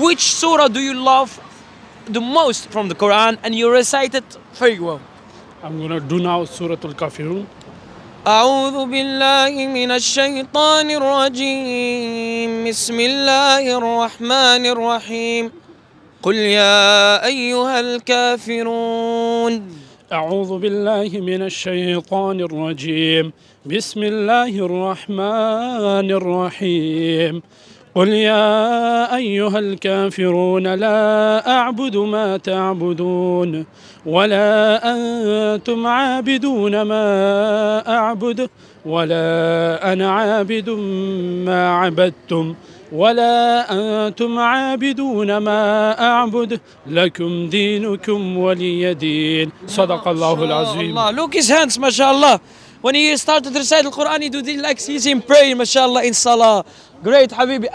which surah do you love the most from the Quran and you recite it very well? I'm gonna do now Surah Al Kafirun. أعوذ بالله من الشيطان الرجيم بسم الله الرحمن الرحيم قل يا أيها الكافرون أعوذ بالله من الشيطان الرجيم بسم الله الرحمن الرحيم قل يا أيها الكافرون لا أعبد ما تعبدون ولا أنتم عابدون ما أعبد ولا أنا عابد ما عبدتم ولا أنتم عابدون ما أعبد لكم دينكم ولي دين صدق الله العظيم الله look his hands ما شاء الله when he started to recite the Quran he did like he's in prayer ما شاء الله in salah great حبيبي